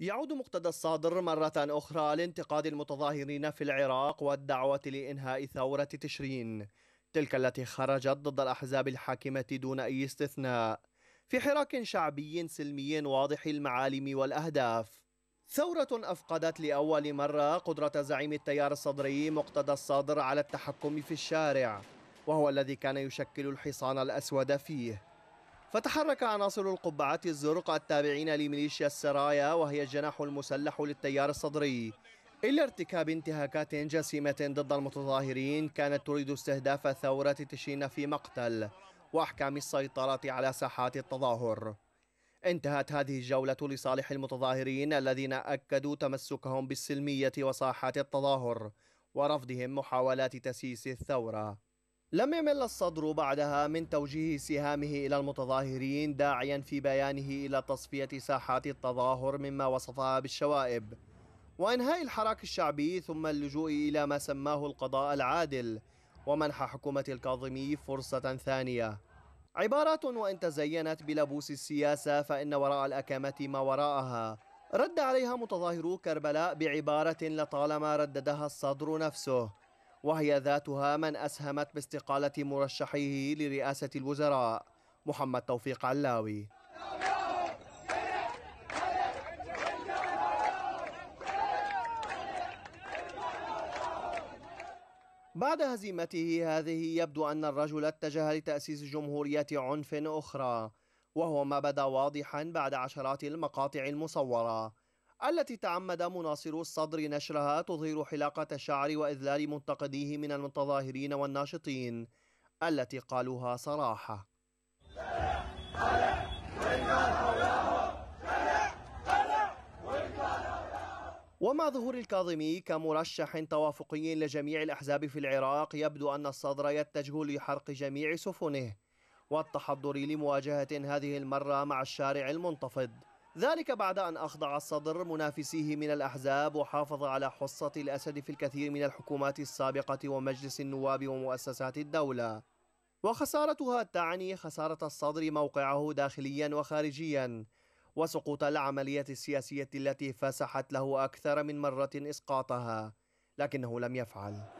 يعود مقتدى الصادر مرة أخرى لانتقاد المتظاهرين في العراق والدعوة لإنهاء ثورة تشرين تلك التي خرجت ضد الأحزاب الحاكمة دون أي استثناء في حراك شعبي سلمي واضح المعالم والأهداف ثورة أفقدت لأول مرة قدرة زعيم التيار الصدري مقتدى الصادر على التحكم في الشارع وهو الذي كان يشكل الحصان الأسود فيه فتحرك عناصر القبعات الزرق التابعين لميليشيا السرايا وهي الجناح المسلح للتيار الصدري إلى ارتكاب انتهاكات جسيمة ضد المتظاهرين كانت تريد استهداف ثورة تشرين في مقتل وأحكام السيطرة على ساحات التظاهر انتهت هذه الجولة لصالح المتظاهرين الذين أكدوا تمسكهم بالسلمية وساحات التظاهر ورفضهم محاولات تسييس الثورة لم يمل الصدر بعدها من توجيه سهامه إلى المتظاهرين داعيا في بيانه إلى تصفية ساحات التظاهر مما وصفها بالشوائب وإنهاء الحراك الشعبي ثم اللجوء إلى ما سماه القضاء العادل ومنح حكومة الكاظمي فرصة ثانية عبارات وإن تزينت بلبوس السياسة فإن وراء الأكامة ما وراءها رد عليها متظاهرو كربلاء بعبارة لطالما رددها الصدر نفسه وهي ذاتها من أسهمت باستقالة مرشحيه لرئاسة الوزراء محمد توفيق علاوي بعد هزيمته هذه يبدو أن الرجل اتجه لتأسيس جمهورية عنف أخرى وهو ما بدا واضحا بعد عشرات المقاطع المصورة التي تعمد مناصرو الصدر نشرها تظهر حلاقة شعر وإذلال منتقديه من المتظاهرين والناشطين التي قالوها صراحة ومع ظهور الكاظمي كمرشح توافقي لجميع الأحزاب في العراق يبدو أن الصدر يتجه لحرق جميع سفنه والتحضر لمواجهة هذه المرة مع الشارع المنتفض ذلك بعد أن أخضع الصدر منافسيه من الأحزاب وحافظ على حصة الأسد في الكثير من الحكومات السابقة ومجلس النواب ومؤسسات الدولة وخسارتها تعني خسارة الصدر موقعه داخليا وخارجيا وسقوط العملية السياسية التي فسحت له أكثر من مرة إسقاطها لكنه لم يفعل